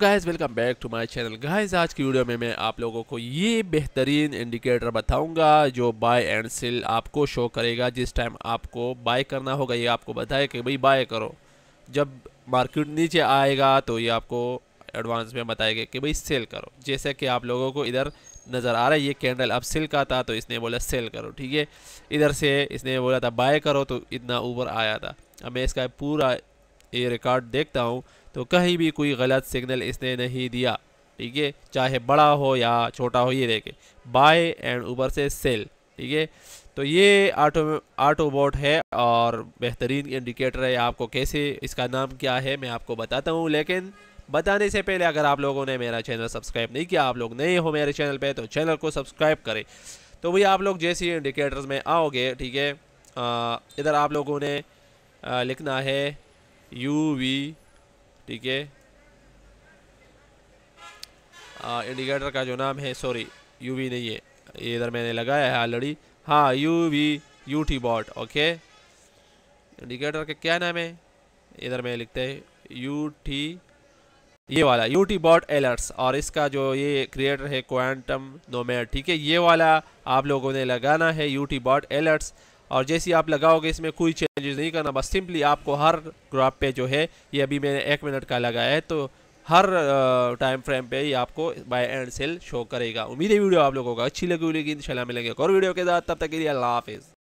guys welcome back to my channel guys आज की video में मैं आप लोगों को ये बेहतरीन इंडिकेटर बताऊंगा जो बाय एंड सेल आपको शो करेगा जिस टाइम आपको बाय करना होगा ये आपको बताए कि भाई बाय करो जब मार्केट नीचे आएगा तो ये आपको एडवांस में बताएगा कि भाई सेल करो जैसे कि आप लोगों को इधर नज़र आ रहा है ये कैंडल अब सेल का था तो इसने बोला सेल करो ठीक है इधर से इसने बोला था बाय करो तो इतना ऊपर आया था अब मैं इसका पूरा ये रिकॉर्ड देखता हूँ तो कहीं भी कोई गलत सिग्नल इसने नहीं दिया ठीक है चाहे बड़ा हो या छोटा हो ये देखे बाय एंड ऊपर से सेल ठीक है तो ये ऑटो ऑटोबोट है और बेहतरीन इंडिकेटर है आपको कैसे इसका नाम क्या है मैं आपको बताता हूँ लेकिन बताने से पहले अगर आप लोगों ने मेरा चैनल सब्सक्राइब नहीं किया आप लोग नए हो मेरे चैनल पे तो चैनल को सब्सक्राइब करें तो भैया आप लोग जैसे इंडिकेटर्स में आओगे ठीक है इधर आप लोगों ने आ, लिखना है यू वी ठीक है इंडिकेटर का जो नाम है सॉरी यू वी नहीं है ये इधर मैंने लगाया है ऑलरेडी हाँ U V U T bot okay indicator का क्या नाम है इधर में लिखते हैं यू टी ये वाला यू टी बॉट एलर्ट्स और इसका जो ये क्रिएटर है क्वांटम नोमेड ठीक है ये वाला आप लोगों ने लगाना है यू टी बॉट एलर्ट्स और जैसे आप लगाओगे इसमें कोई चेंजेस नहीं करना बस सिंपली आपको हर ग्राफ पे जो है ये अभी मैंने एक मिनट का लगाया है तो हर टाइम फ्रेम पे ही आपको बाय एंड सेल शो करेगा उम्मीद है वीडियो आप लोगों को अच्छी लगी होगी इंशाल्लाह मिलेंगे और वीडियो के साथ तब तक के लिए अल्लाह हाफिज़